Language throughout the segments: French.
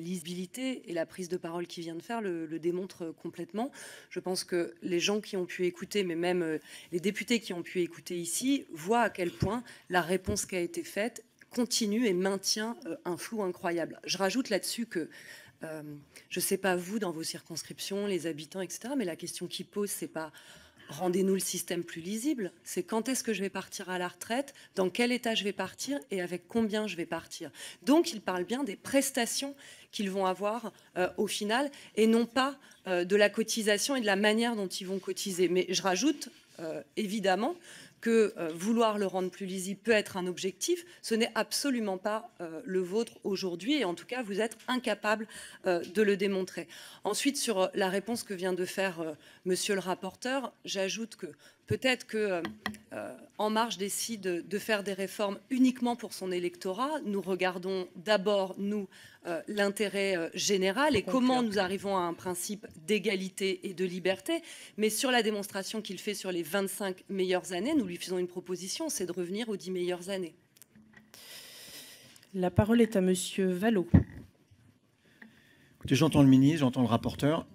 lisibilité et la prise de parole qu'il vient de faire le, démontrent démontre euh, complètement. Je pense que les gens qui ont pu écouter, mais même euh, les députés qui ont pu écouter ici, voient à quel point la réponse qui a été faite continue et maintient euh, un flou incroyable. Je rajoute là-dessus que je ne sais pas vous dans vos circonscriptions, les habitants, etc. Mais la question qui pose, c'est pas rendez-nous le système plus lisible. C'est quand est-ce que je vais partir à la retraite, dans quel état je vais partir et avec combien je vais partir. Donc, il parle bien des prestations qu'ils vont avoir euh, au final et non pas euh, de la cotisation et de la manière dont ils vont cotiser. Mais je rajoute, euh, évidemment, que euh, vouloir le rendre plus lisible peut être un objectif, ce n'est absolument pas euh, le vôtre aujourd'hui, et en tout cas, vous êtes incapable euh, de le démontrer. Ensuite, sur la réponse que vient de faire Monsieur le rapporteur, j'ajoute que peut-être que euh, En Marche décide de faire des réformes uniquement pour son électorat. Nous regardons d'abord, nous, euh, l'intérêt euh, général et comment nous arrivons à un principe d'égalité et de liberté. Mais sur la démonstration qu'il fait sur les 25 meilleures années, nous lui faisons une proposition, c'est de revenir aux 10 meilleures années. La parole est à Monsieur Vallot. j'entends le ministre, j'entends le rapporteur.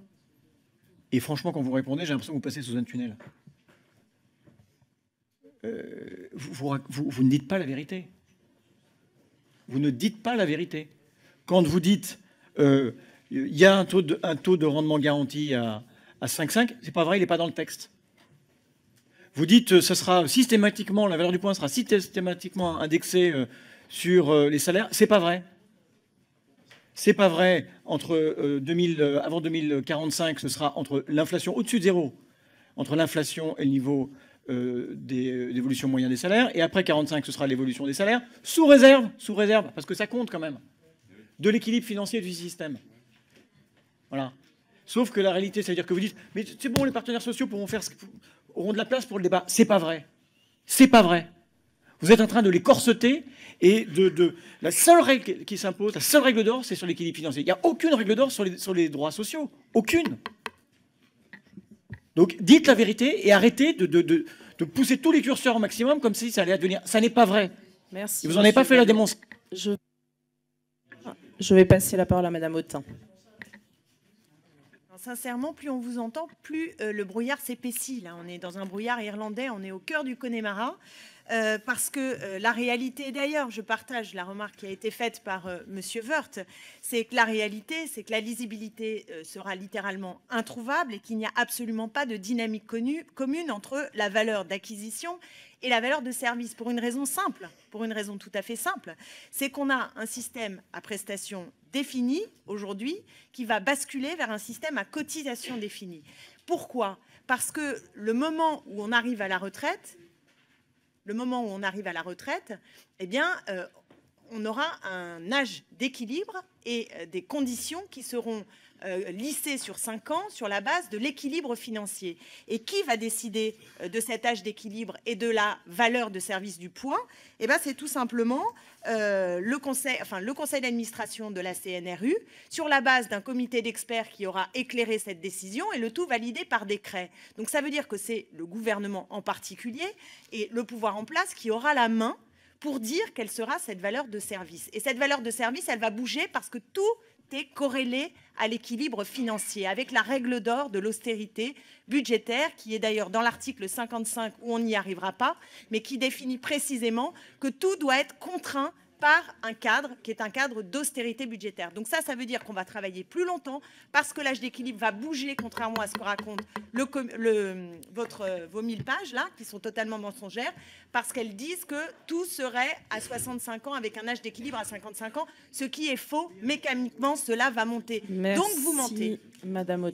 Et franchement, quand vous répondez, j'ai l'impression que vous passez sous un tunnel. Euh, vous, ne dites pas la vérité. Vous ne dites pas la vérité. Quand vous dites euh, il y a un taux, de, rendement garanti à, 5,5, 5,5, n'est pas vrai, il n'est pas dans le texte. Vous dites que euh, sera systématiquement, la valeur du point sera systématiquement indexée sur les salaires, c'est pas vrai. C'est pas vrai. Entre 2000, avant 2045, ce sera entre l'inflation au-dessus de zéro, entre l'inflation et le niveau euh, euh, d'évolution moyenne des salaires, et après 45, ce sera l'évolution des salaires, sous réserve, sous réserve, parce que ça compte quand même, de l'équilibre financier du système. Voilà. Sauf que la réalité, c'est-à-dire que vous dites, mais c'est bon, les partenaires sociaux pourront faire, auront de la place pour le débat. C'est pas vrai. C'est pas vrai. Vous êtes en train de les corseter et de, la seule règle qui s'impose, la seule règle d'or, c'est sur l'équilibre financier. Il n'y a aucune règle d'or sur les droits sociaux. Aucune. Donc dites la vérité et arrêtez de, de, pousser tous les curseurs au maximum comme si ça allait devenir. Ça n'est pas vrai. Merci. vous n'en avez pas fait la démonstration. Je... vais passer la parole à Madame Autain. Sincèrement, plus on vous entend, plus euh, le brouillard s'épaissit. Là, on est dans un brouillard irlandais, on est au cœur du Connemara. Euh, parce que euh, la réalité, d'ailleurs, je partage la remarque qui a été faite par euh, M. Wörth, c'est que la réalité, c'est que la lisibilité sera littéralement introuvable et qu'il n'y a absolument pas de dynamique connue, commune entre la valeur d'acquisition et la valeur de service, pour une raison simple, pour une raison tout à fait simple, c'est qu'on a un système à prestations définies aujourd'hui qui va basculer vers un système à cotisation définie. Pourquoi Parce que le moment où on arrive à la retraite, le moment où on arrive à la retraite, eh bien, euh, on aura un âge d'équilibre et euh, des conditions qui seront euh, lissées sur 5 ans sur la base de l'équilibre financier. Et qui va décider euh, de cet âge d'équilibre et de la valeur de service du point Eh bien, c'est tout simplement le conseil, enfin, le conseil d'administration de la CNRU sur la base d'un comité d'experts qui aura éclairé cette décision et le tout validé par décret. Donc, ça veut dire que c'est le gouvernement en particulier et le pouvoir en place qui aura la main pour dire quelle sera cette valeur de service. Et cette valeur de service, elle va bouger parce que tout est corrélé à l'équilibre financier, avec la règle d'or de l'austérité budgétaire, qui est d'ailleurs dans l'article 55 où on n'y arrivera pas, mais qui définit précisément que tout doit être contraint par un cadre qui est un cadre d'austérité budgétaire. Donc ça, ça veut dire qu'on va travailler plus longtemps parce que l'âge d'équilibre va bouger, contrairement à ce que raconte votre, euh, vos 1000 pages, là, qui sont totalement mensongères, parce qu'elles disent que tout serait à 65 ans avec un âge d'équilibre à 55 ans, ce qui est faux. Mécaniquement, cela va monter. Donc vous mentez. Madame